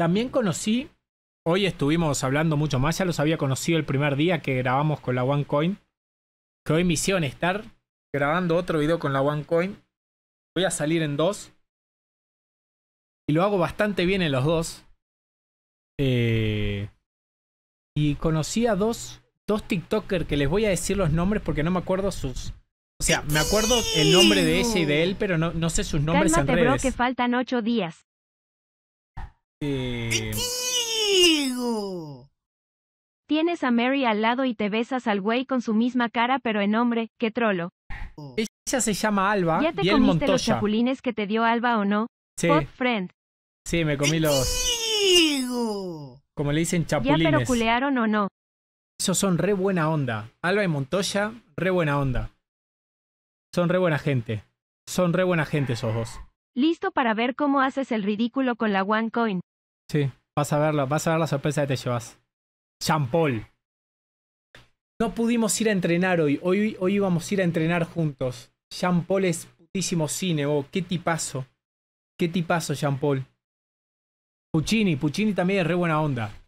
También conocí, hoy estuvimos hablando mucho más, ya los había conocido el primer día que grabamos con la OneCoin, que hoy misión estar grabando otro video con la OneCoin. Voy a salir en dos. Y lo hago bastante bien en los dos. Eh, y conocí a dos, dos TikTokers que les voy a decir los nombres porque no me acuerdo sus, o sea, me acuerdo el nombre de ella y de él, pero no, sé sus nombres Cálmate, en redes. bro, que faltan ocho días. Tienes a Mary al lado y te besas al güey con su misma cara, pero en hombre, qué trolo. Ella se llama Alba. ¿Ya te comiste los chapulines que te dio Alba o no? Sí. friend. Sí, me comí los. Como le dicen chapulines. ¿Ya o no? Esos son re buena onda. Alba y Montoya, re buena onda. Son re buena gente. Son re buena gente esos dos. Listo para ver cómo haces el ridículo con la OneCoin. Sí, vas a vas a ver la sorpresa que te llevas. Jean Paul. No pudimos ir a entrenar hoy. Hoy, hoy íbamos a ir a entrenar juntos. Jean Paul es putísimo cine, oh, qué tipazo. Qué tipazo, Jean Paul. Puccini, Puccini también es re buena onda.